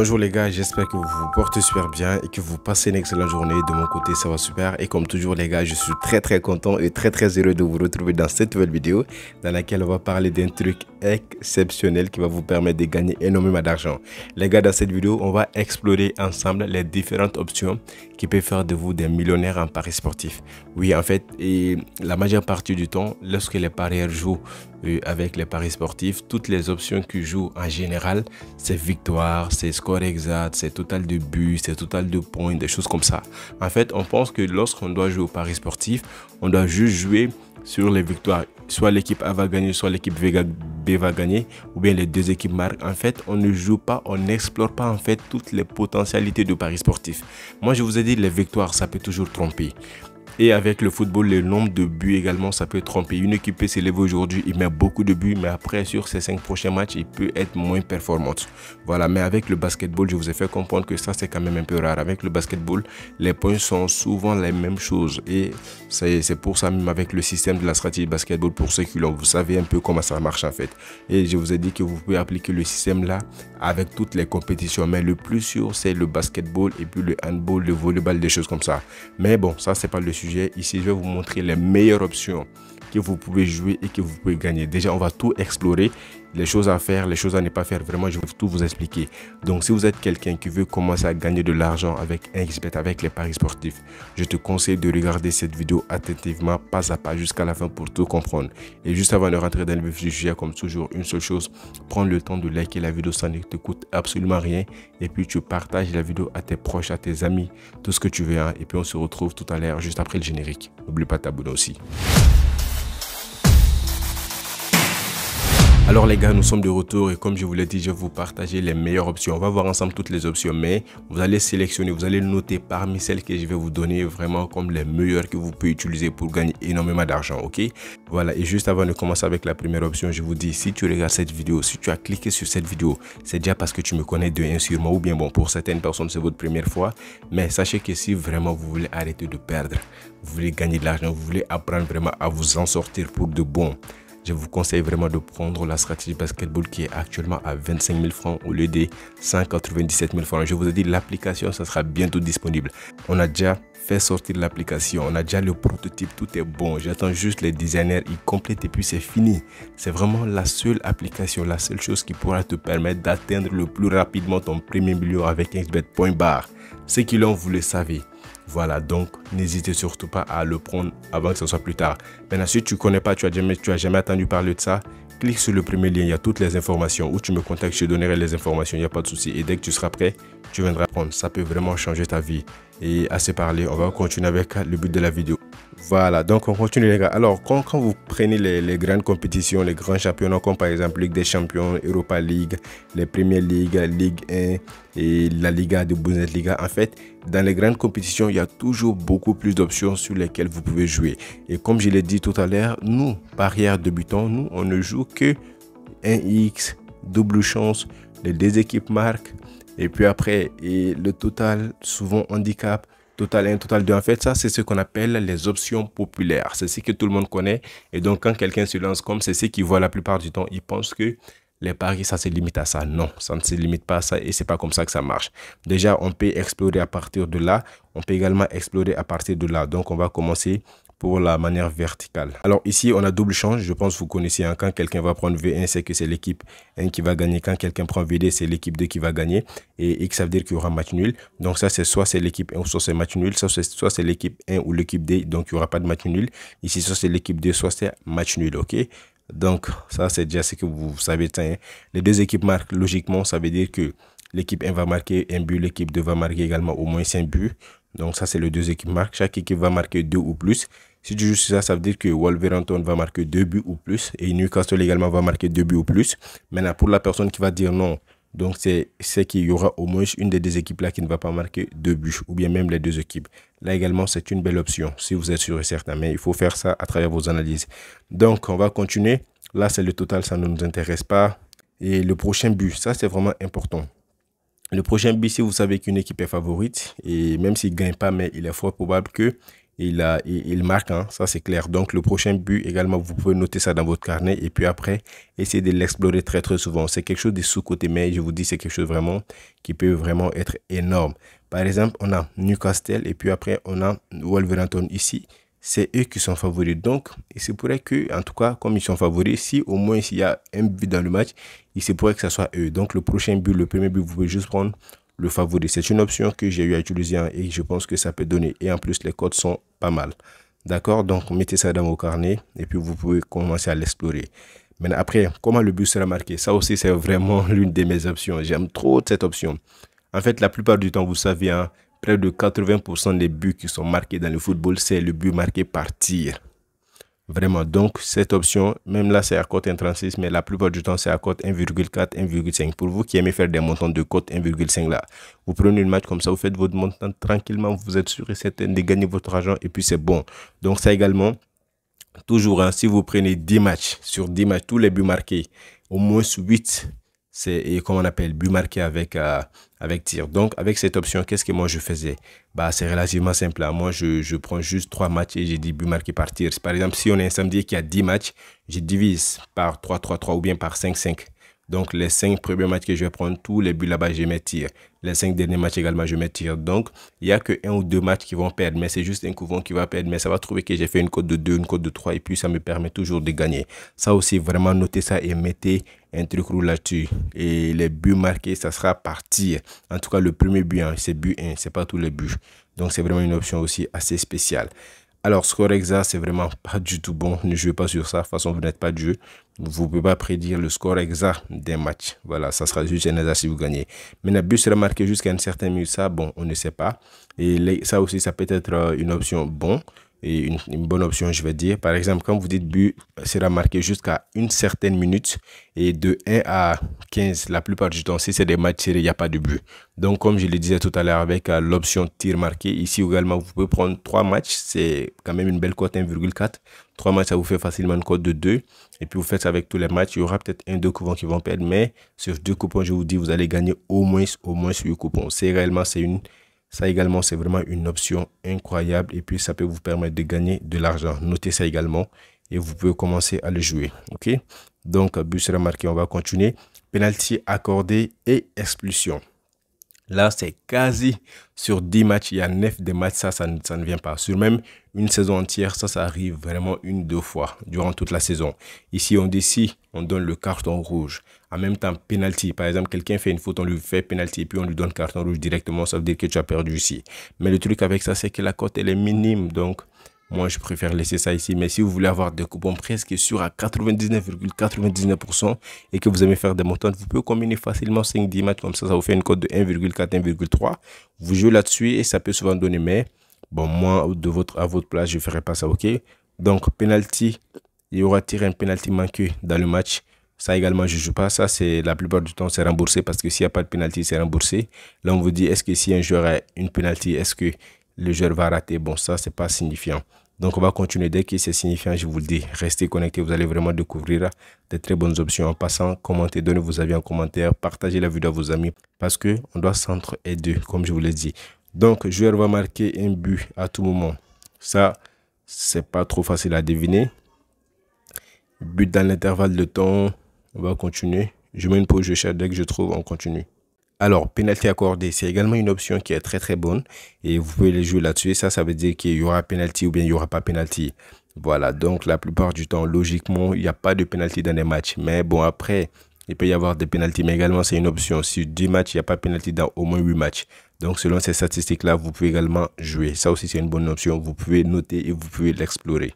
Bonjour les gars, j'espère que vous vous portez super bien et que vous passez une excellente journée. De mon côté, ça va super. Et comme toujours les gars, je suis très très content et très très heureux de vous retrouver dans cette nouvelle vidéo dans laquelle on va parler d'un truc exceptionnel qui va vous permettre de gagner énormément d'argent. Les gars, dans cette vidéo, on va explorer ensemble les différentes options qui peut faire de vous des millionnaires en paris sportifs Oui, en fait, et la majeure partie du temps, lorsque les parieurs jouent euh, avec les paris sportifs, toutes les options qu'ils jouent en général, c'est victoire, c'est score exact, c'est total de buts, c'est total de points, des choses comme ça. En fait, on pense que lorsqu'on doit jouer au paris sportif, on doit juste jouer sur les victoires. Soit l'équipe A va soit l'équipe B va gagner ou bien les deux équipes marquent. En fait, on ne joue pas, on n'explore pas en fait toutes les potentialités de paris sportif. Moi, je vous ai dit, les victoires, ça peut toujours tromper. Et avec le football, le nombre de buts également, ça peut tromper. Une équipe peut s'élever aujourd'hui, il met beaucoup de buts, mais après, sur ses cinq prochains matchs, il peut être moins performante. Voilà, mais avec le basketball, je vous ai fait comprendre que ça, c'est quand même un peu rare. Avec le basketball, les points sont souvent les mêmes choses. Et c'est pour ça, même avec le système de la stratégie basketball, pour ceux qui l'ont, vous savez un peu comment ça marche en fait. Et je vous ai dit que vous pouvez appliquer le système là avec toutes les compétitions. Mais le plus sûr, c'est le basketball et puis le handball, le volleyball, des choses comme ça. Mais bon, ça, c'est pas le sujet Ici, je vais vous montrer les meilleures options que vous pouvez jouer et que vous pouvez gagner. Déjà, on va tout explorer, les choses à faire, les choses à ne pas faire. Vraiment, je vais tout vous expliquer. Donc, si vous êtes quelqu'un qui veut commencer à gagner de l'argent avec un XBET, avec les paris sportifs, je te conseille de regarder cette vidéo attentivement, pas à pas, jusqu'à la fin pour tout comprendre. Et juste avant de rentrer dans le vif du sujet, comme toujours, une seule chose, prends le temps de liker la vidéo, ça ne te coûte absolument rien. Et puis, tu partages la vidéo à tes proches, à tes amis, tout ce que tu veux. Hein. Et puis, on se retrouve tout à l'heure, juste après le générique. N'oublie pas t'abonner aussi. Alors les gars, nous sommes de retour et comme je vous l'ai dit, je vais vous partager les meilleures options. On va voir ensemble toutes les options, mais vous allez sélectionner, vous allez noter parmi celles que je vais vous donner vraiment comme les meilleures que vous pouvez utiliser pour gagner énormément d'argent, ok Voilà, et juste avant de commencer avec la première option, je vous dis, si tu regardes cette vidéo, si tu as cliqué sur cette vidéo, c'est déjà parce que tu me connais de un sûrement, ou bien bon, pour certaines personnes, c'est votre première fois, mais sachez que si vraiment vous voulez arrêter de perdre, vous voulez gagner de l'argent, vous voulez apprendre vraiment à vous en sortir pour de bon, je vous conseille vraiment de prendre la stratégie basketball qui est actuellement à 25 000 francs au lieu des 197 000 francs. Je vous ai dit, l'application, ça sera bientôt disponible. On a déjà fait sortir l'application, on a déjà le prototype, tout est bon. J'attends juste les designers, ils complètent et puis c'est fini. C'est vraiment la seule application, la seule chose qui pourra te permettre d'atteindre le plus rapidement ton premier million avec XBet point barre. Ceux qui l'ont, vous le savez. Voilà, donc n'hésitez surtout pas à le prendre avant que ce soit plus tard. Maintenant, si tu ne connais pas, tu n'as jamais, tu as jamais entendu parler de ça, clique sur le premier lien, il y a toutes les informations. Ou tu me contactes, je te donnerai les informations, il n'y a pas de souci. Et dès que tu seras prêt, tu viendras prendre. Ça peut vraiment changer ta vie et assez parlé. On va continuer avec le but de la vidéo. Voilà, donc on continue les gars. Alors, quand, vous prenez les, grandes compétitions, les grands championnats comme par exemple Ligue des Champions, Europa League, les Premier League, Ligue 1 et la Liga de Bundesliga, en fait, dans les grandes compétitions, il y a toujours beaucoup plus d'options sur lesquelles vous pouvez jouer. Et comme je l'ai dit tout à l'heure, nous, barrière débutants, nous, on ne joue que 1x, double chance, les deux équipes marquent, et puis après, le total, souvent handicap, total 1, total 2. En fait, ça, c'est ce qu'on appelle les options populaires. C'est ce que tout le monde connaît. Et donc, quand quelqu'un se lance comme c'est ce qu'il voit la plupart du temps, il pense que les paris, ça se limite à ça. Non, ça ne se limite pas à ça et c'est pas comme ça que ça marche. Déjà, on peut explorer à partir de là. On peut également explorer à partir de là. Donc, on va commencer pour la manière verticale. Alors ici, on a double change. Je pense que vous connaissez quand quelqu'un va prendre V1, c'est que c'est l'équipe 1 qui va gagner. Quand quelqu'un prend VD, c'est l'équipe 2 qui va gagner. Et X, ça veut dire qu'il y aura match nul. Donc ça, c'est soit c'est l'équipe 1 ou soit c'est match nul. Soit c'est l'équipe 1 ou l'équipe D. Donc il n'y aura pas de match nul. Ici, soit c'est l'équipe 2, soit c'est match nul. OK donc, ça, c'est déjà ce que vous savez. Hein. Les deux équipes marquent logiquement, ça veut dire que l'équipe 1 va marquer un but, l'équipe 2 va marquer également au moins 5 buts. Donc ça, c'est les deux équipes marquent. Chaque équipe va marquer deux ou plus. Si tu joues sur ça, ça veut dire que Wolverhampton va marquer deux buts ou plus et Newcastle également va marquer deux buts ou plus. Maintenant, pour la personne qui va dire non, donc c'est qu'il y aura au moins une des deux équipes là qui ne va pas marquer deux buts ou bien même les deux équipes. Là également, c'est une belle option si vous êtes sûr et certain, mais il faut faire ça à travers vos analyses. Donc, on va continuer. Là, c'est le total, ça ne nous intéresse pas. Et le prochain but, ça c'est vraiment important. Le prochain si vous savez qu'une équipe est favorite. Et même s'il ne gagne pas, mais il est fort probable que il, a, il, marque, hein. ça c'est clair. Donc le prochain but également, vous pouvez noter ça dans votre carnet et puis après, essayez de l'explorer très très souvent. C'est quelque chose de sous-côté, mais je vous dis, c'est quelque chose vraiment qui peut vraiment être énorme. Par exemple, on a Newcastle et puis après, on a Wolverhampton ici c'est eux qui sont favoris. Donc, il se pourrait que, en tout cas, comme ils sont favoris, si au moins s'il y a un but dans le match, il se pourrait que ce soit eux. Donc, le prochain but, le premier but, vous pouvez juste prendre le favori. C'est une option que j'ai eu à utiliser et je pense que ça peut donner. Et en plus, les codes sont pas mal. D'accord Donc, mettez ça dans vos carnets et puis vous pouvez commencer à l'explorer. Maintenant, après, comment le but sera marqué Ça aussi, c'est vraiment l'une de mes options. J'aime trop cette option. En fait, la plupart du temps, vous savez, hein, Près de 80% des buts qui sont marqués dans le football, c'est le but marqué par tir. Vraiment, donc cette option, même là c'est à cote 1,36, mais la plupart du temps c'est à cote 1,4, 1,5. Pour vous qui aimez faire des montants de cote 1,5 là, vous prenez une match comme ça, vous faites votre montant tranquillement, vous êtes sûr et certain de gagner votre argent et puis c'est bon. Donc ça également, toujours, hein, si vous prenez 10 matchs, sur 10 matchs, tous les buts marqués, au moins 8 c'est comme on appelle but marqué avec euh, avec tir. Donc avec cette option, qu'est-ce que moi je faisais Bah c'est relativement simple. Hein. Moi je, prends juste trois matchs et j'ai dit but marqué par tir. Par exemple, si on est un samedi qui a 10 matchs, je divise par 3 3 3 ou bien par 5 5. Donc les 5 premiers matchs que je vais prendre, tous les buts là-bas, je mets tir. Les 5 derniers matchs également, je mets tir. Donc il n'y a que un ou deux matchs qui vont perdre, mais c'est juste un couvent qui va perdre. Mais ça va trouver que j'ai fait une cote de 2, une cote de 3, et puis ça me permet toujours de gagner. Ça aussi, vraiment notez ça et mettez un truc roule là-dessus. Et les buts marqués, ça sera partir. En tout cas, le premier but, hein, c'est but 1, c'est pas tous les buts. Donc, c'est vraiment une option aussi assez spéciale. Alors, score exact, c'est vraiment pas du tout bon. Ne jouez pas sur ça. De toute façon, vous n'êtes pas dieu jeu. Vous pouvez pas prédire le score exact d'un match. Voilà, ça sera juste un hasard si vous gagnez. Mais le but sera marqué jusqu'à un certain minute. Ça, bon, on ne sait pas. Et ça aussi, ça peut être euh, une option bon une, bonne option, je vais dire. Par exemple, quand vous dites but sera marqué jusqu'à une certaine minute et de 1 à 15, la plupart du temps, si c'est des matchs il n'y a pas de but. Donc, comme je le disais tout à l'heure avec euh, l'option tir marqué, ici également, vous pouvez prendre trois matchs, c'est quand même une belle cote 1,4. trois matchs, ça vous fait facilement une cote de 2. Et puis, vous faites avec tous les matchs. Il y aura peut-être un, deux coupons qui vont perdre, mais sur deux coupons, je vous dis, vous allez gagner au moins, au moins sur le coupon. C'est réellement, c'est une ça également, c'est vraiment une option incroyable et puis ça peut vous permettre de gagner de l'argent. Notez ça également et vous pouvez commencer à le jouer. OK Donc, but remarqué On va continuer. Penalty accordé et expulsion. Là, c'est quasi sur 10 matchs. Il y a 9 des matchs, ça, ça ne, vient pas. Sur même une saison entière, ça, ça arrive vraiment une, deux fois durant toute la saison. Ici, on décide, on donne le carton rouge en même temps penalty. Par exemple, quelqu'un fait une faute, on lui fait penalty et puis on lui donne carton rouge directement. Ça veut dire que tu as perdu ici. Mais le truc avec ça, c'est que la cote, elle est minime. Donc, moi, je préfère laisser ça ici. Mais si vous voulez avoir des coupons presque sûrs à 99,99% et que vous aimez faire des montants, vous pouvez combiner facilement 5-10 matchs comme ça. Ça vous fait une cote de 1,4, 1,3. Vous jouez là-dessus et ça peut souvent donner. Mais bon, moi, de votre, à votre place, je ne ferai pas ça. OK Donc, penalty. Il y aura tiré un penalty manqué dans le match ça également, je ne joue pas. Ça, c'est la plupart du temps, c'est remboursé parce que s'il n'y a pas de pénalty, c'est remboursé. Là, on vous dit, est-ce que si un joueur a une pénalty, est-ce que le joueur va rater Bon, ça, c'est pas signifiant. Donc, on va continuer. Dès que c'est signifiant, je vous le dis, restez connectés. Vous allez vraiment découvrir des très bonnes options. En passant, commentez, donnez vos avis en commentaire, partagez la vidéo à vos amis parce que on doit s'entraider, comme je vous l'ai dit. Donc, joueur va marquer un but à tout moment. Ça, ce n'est pas trop facile à deviner. But dans l'intervalle de temps, on va continuer. Je mets une pause, je cherche dès que je trouve, on continue. Alors, pénalité accordée, c'est également une option qui est très très bonne et vous pouvez les jouer là-dessus. Ça, ça veut dire qu'il y aura pénalité ou bien il n'y aura pas pénalité. Voilà, donc la plupart du temps, logiquement, il n'y a pas de pénalité dans les matchs. Mais bon, après, il peut y avoir des pénalités, mais également, c'est une option. Sur 10 matchs, il n'y a pas de dans au moins 8 matchs. Donc, selon ces statistiques-là, vous pouvez également jouer. Ça aussi, c'est une bonne option. Vous pouvez noter et vous pouvez l'explorer.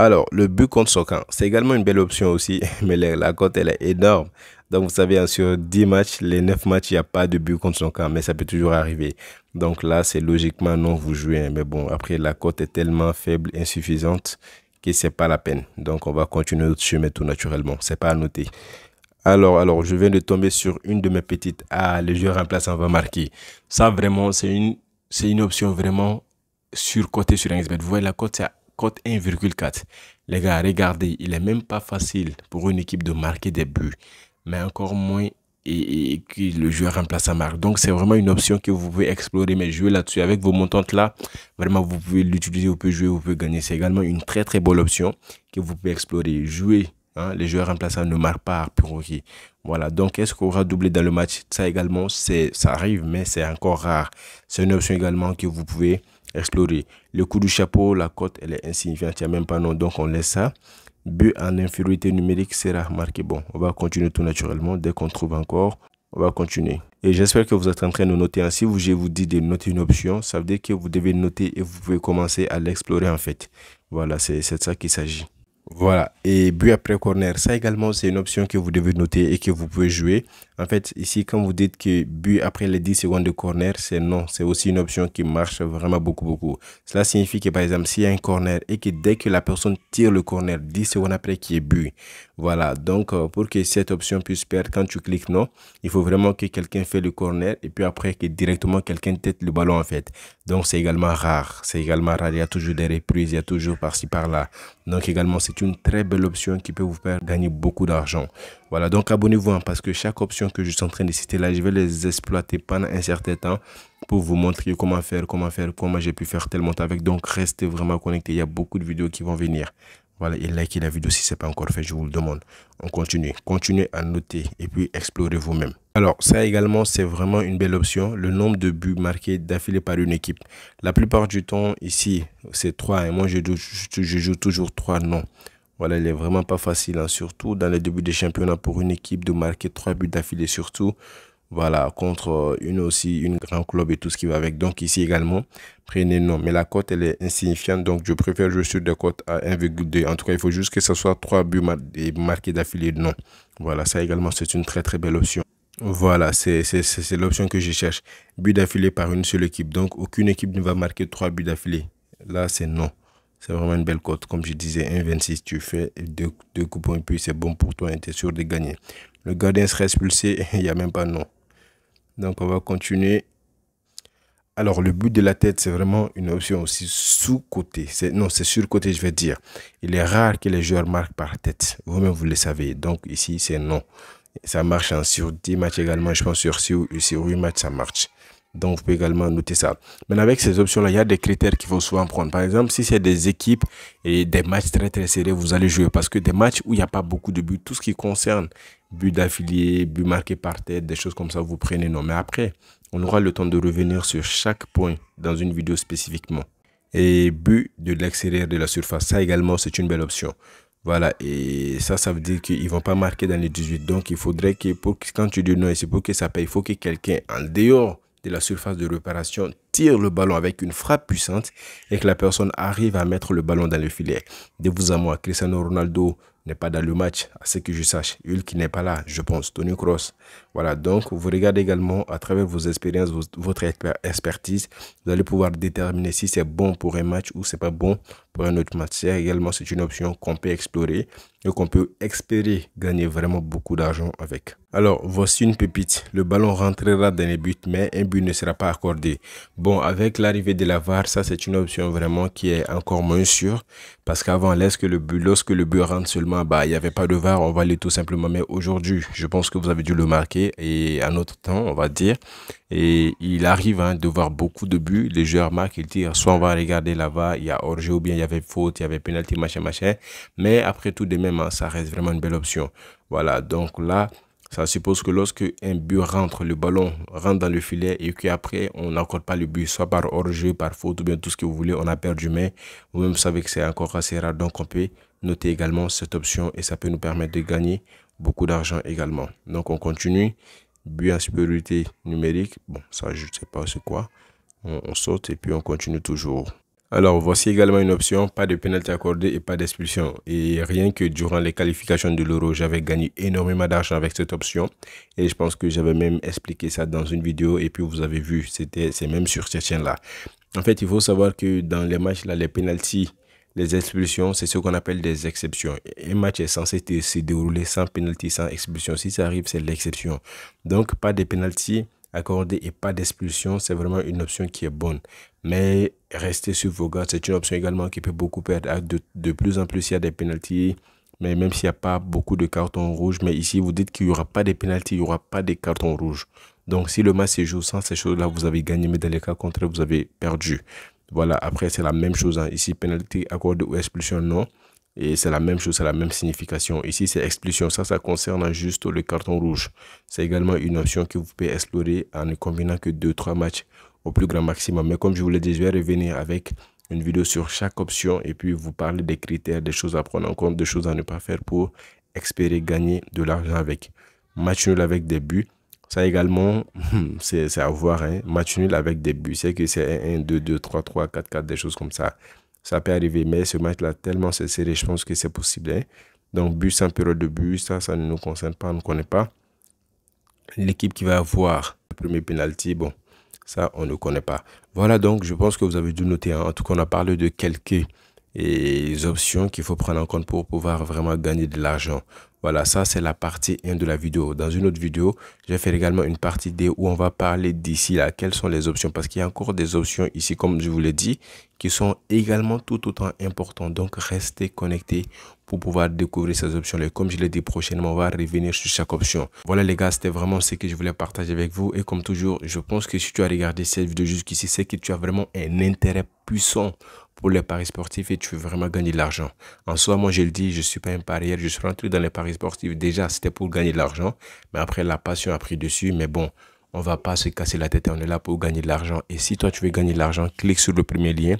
Alors, le but contre son camp, c'est également une belle option aussi, mais la cote, elle est énorme. Donc, vous savez, hein, sur 10 matchs, les 9 matchs, il n'y a pas de but contre son camp, mais ça peut toujours arriver. Donc là, c'est logiquement non, vous jouez. Hein, mais bon, après, la cote est tellement faible, insuffisante, que c'est pas la peine. Donc, on va continuer de chemin tout naturellement. C'est pas à noter. Alors, alors, je viens de tomber sur une de mes petites. Ah, le joueur en place va marquer. Ça, vraiment, c'est une, une option vraiment surcotée sur un Vous voyez, la cote, c'est cote 1,4. Les gars, regardez, il n'est même pas facile pour une équipe de marquer des buts, mais encore moins et, que le joueur remplace à marque. Donc c'est vraiment une option que vous pouvez explorer, mais jouer là-dessus avec vos montantes là, vraiment vous pouvez l'utiliser, vous pouvez jouer, vous pouvez gagner. C'est également une très très bonne option que vous pouvez explorer. Jouer, hein, les joueurs remplaçants ne marquent pas pour Voilà, donc est-ce qu'on aura doublé dans le match Ça également, ça arrive, mais c'est encore rare. C'est une option également que vous pouvez explorer. Le coup du chapeau, la cote, elle est insignifiante, il n'y a même pas non, donc on laisse ça. But en infériorité numérique, sera marqué Bon, on va continuer tout naturellement. Dès qu'on trouve encore, on va continuer. Et j'espère que vous êtes en train de noter. Ainsi, vous, je vous dis de noter une option. Ça veut dire que vous devez noter et vous pouvez commencer à l'explorer en fait. Voilà, c'est de ça qu'il s'agit. Voilà, et but après corner, ça également c'est une option que vous devez noter et que vous pouvez jouer. En fait, ici quand vous dites que but après les 10 secondes de corner, c'est non, c'est aussi une option qui marche vraiment beaucoup beaucoup. Cela signifie que par exemple, s'il y a un corner et que dès que la personne tire le corner, 10 secondes après y ait but. Voilà, donc euh, pour que cette option puisse perdre quand tu cliques non, il faut vraiment que quelqu'un fait le corner et puis après que directement quelqu'un tête le ballon en fait. Donc c'est également rare, c'est également rare, il y a toujours des reprises, il y a toujours par-ci par-là. Donc également, c'est une très belle option qui peut vous faire gagner beaucoup d'argent. Voilà, donc abonnez-vous hein, parce que chaque option que je suis en train de citer là, je vais les exploiter pendant un certain hein, temps pour vous montrer comment faire, comment faire, comment j'ai pu faire tellement avec. Donc restez vraiment connectés, il y a beaucoup de vidéos qui vont venir. Voilà, et likez la vidéo si ce n'est pas encore fait, je vous le demande. On continue, continuez à noter et puis explorez vous-même. Alors ça également, c'est vraiment une belle option, le nombre de buts marqués d'affilée par une équipe. La plupart du temps, ici, c'est 3 et moi, je, joue toujours 3 non. Voilà, il n'est vraiment pas facile, hein. surtout dans les débuts des championnats pour une équipe de marquer 3 buts d'affilée, surtout voilà, contre euh, une aussi, une grand club et tout ce qui va avec. Donc ici également, prenez non. Mais la cote, elle est insignifiante, donc je préfère jouer sur des cotes à 1,2. En tout cas, il faut juste que ce soit 3 buts marqués d'affilée non. Voilà, ça également, c'est une très très belle option. Voilà, c'est l'option que je cherche. But d'affilée par une seule équipe. Donc, aucune équipe ne va marquer trois buts d'affilée. Là, c'est non. C'est vraiment une belle cote. Comme je disais, 1,26, tu fais deux, coupons. Et puis c'est bon pour toi et tu es sûr de gagner. Le gardien sera expulsé, il n'y a même pas non. Donc, on va continuer. Alors, le but de la tête, c'est vraiment une option aussi sous-côté. Non, c'est sur-côté, je vais dire. Il est rare que les joueurs marquent par tête. Vous-même, vous le savez. Donc, ici, c'est non. Ça marche hein, sur 10 matchs également, je pense sur, 6 sur 8 matchs, ça marche. Donc, vous pouvez également noter ça. Mais avec ces options-là, il y a des critères qu'il faut souvent prendre. Par exemple, si c'est des équipes et des matchs très très serrés, vous allez jouer. Parce que des matchs où il n'y a pas beaucoup de buts, tout ce qui concerne but d'affilié, but marqué par tête, des choses comme ça, vous prenez non. Mais après, on aura le temps de revenir sur chaque point dans une vidéo spécifiquement. Et but de l'extérieur de la surface, ça également, c'est une belle option. Voilà, et ça, ça veut dire qu'ils ne vont pas marquer dans les 18. Donc, il faudrait que, pour, quand tu dis non, c'est pour que ça paye, il faut que quelqu'un en dehors de la surface de réparation tire le ballon avec une frappe puissante et que la personne arrive à mettre le ballon dans le filet. De vous à moi, Cristiano Ronaldo n'est pas dans le match, à ce que je sache. Hulk n'est pas là, je pense. Tony Cross, voilà, donc vous regardez également à travers vos expériences, votre expertise, vous allez pouvoir déterminer si c'est bon pour un match ou c'est pas bon pour un autre match. également, c'est une option qu'on peut explorer et qu'on peut espérer gagner vraiment beaucoup d'argent avec. Alors, voici une pépite. Le ballon rentrera dans les buts, mais un but ne sera pas accordé. Bon, avec l'arrivée de la VAR, ça c'est une option vraiment qui est encore moins sûre. Parce qu'avant, lorsque le but, lorsque le but rentre seulement, bah, il n'y avait pas de VAR, on va aller tout simplement. Mais aujourd'hui, je pense que vous avez dû le marquer et à notre temps, on va dire. Et il arrive hein, de voir beaucoup de buts. Les joueurs marquent, ils tirent. Soit on va regarder là-bas, il y a hors-jeu ou bien il y avait faute, il y avait penalty, machin, machin. Mais après tout, de même, hein, ça reste vraiment une belle option. Voilà, donc là, ça suppose que lorsque un but rentre, le ballon rentre dans le filet et qu'après on n'accorde pas le but, soit par hors-jeu, par faute ou bien tout ce que vous voulez, on a perdu. Mais vous-même savez que c'est encore assez rare. Donc on peut noter également cette option et ça peut nous permettre de gagner beaucoup d'argent également. Donc on continue. But à supériorité numérique. Bon, ça je ne sais pas c'est quoi. On, saute et puis on continue toujours. Alors voici également une option, pas de pénalité accordée et pas d'expulsion. Et rien que durant les qualifications de l'euro, j'avais gagné énormément d'argent avec cette option. Et je pense que j'avais même expliqué ça dans une vidéo et puis vous avez vu, c'était c'est même sur cette chaîne-là. En fait, il faut savoir que dans les matchs, là, les pénalties les expulsions, c'est ce qu'on appelle des exceptions. Un match est censé se dérouler sans pénalty, sans expulsion. Si ça arrive, c'est l'exception. Donc, pas de pénalty accordé et pas d'expulsion, c'est vraiment une option qui est bonne. Mais rester sur vos gardes, c'est une option également qui peut beaucoup perdre. Ah, de, plus en plus, il y a des pénalties. Mais même s'il n'y a pas beaucoup de cartons rouges, mais ici, vous dites qu'il n'y aura pas de pénalty, il n'y aura pas de cartons rouges. Donc, si le match se joue sans ces choses-là, vous avez gagné, mais dans les cas contraires, vous avez perdu. Voilà, après, c'est la même chose. Hein. Ici, pénalité accord ou expulsion, non. Et c'est la même chose, c'est la même signification. Ici, c'est expulsion. Ça, ça concerne juste le carton rouge. C'est également une option que vous pouvez explorer en ne combinant que 2-3 matchs au plus grand maximum. Mais comme je vous l'ai dit, je vais revenir avec une vidéo sur chaque option et puis vous parler des critères, des choses à prendre en compte, des choses à ne pas faire pour espérer gagner de l'argent avec. Match nul avec des buts, ça également, hmm, c'est à voir. Hein. Match nul avec des buts. C'est que c'est 1, 2, 2, 3, 3, 4, 4, des choses comme ça. Ça peut arriver, mais ce match-là, tellement c'est serré, je pense que c'est possible. Hein. Donc, but un période de but, ça, ça ne nous concerne pas, on ne connaît pas. L'équipe qui va avoir le premier penalty, bon, ça, on ne connaît pas. Voilà donc, je pense que vous avez dû noter. Hein. En tout cas, on a parlé de quelques et les options qu'il faut prendre en compte pour pouvoir vraiment gagner de l'argent. Voilà, ça c'est la partie 1 de la vidéo. Dans une autre vidéo, je vais faire également une partie 2 où on va parler d'ici là, quelles sont les options. Parce qu'il y a encore des options ici, comme je vous l'ai dit, qui sont également tout autant importantes. Donc restez connectés pour pouvoir découvrir ces options-là. Comme je l'ai dit prochainement, on va revenir sur chaque option. Voilà les gars, c'était vraiment ce que je voulais partager avec vous. Et comme toujours, je pense que si tu as regardé cette vidéo jusqu'ici, c'est que tu as vraiment un intérêt puissant pour les paris sportifs et tu veux vraiment gagner de l'argent. En soi, moi, je le dis, je suis pas un parieur. Je suis rentré dans les paris sportifs. Déjà, c'était pour gagner de l'argent. Mais après, la passion a pris dessus. Mais bon, on va pas se casser la tête. On est là pour gagner de l'argent. Et si toi, tu veux gagner de l'argent, clique sur le premier lien.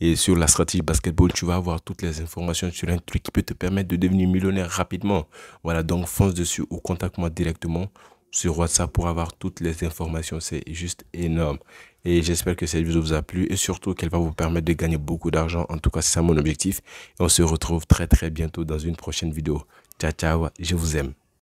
Et sur la stratégie basketball, tu vas avoir toutes les informations sur un truc qui peut te permettre de devenir millionnaire rapidement. Voilà, donc fonce dessus ou contacte-moi directement sur WhatsApp pour avoir toutes les informations. C'est juste énorme. Et j'espère que cette vidéo vous a plu et surtout qu'elle va vous permettre de gagner beaucoup d'argent. En tout cas, c'est mon objectif. Et on se retrouve très très bientôt dans une prochaine vidéo. Ciao, ciao. Je vous aime.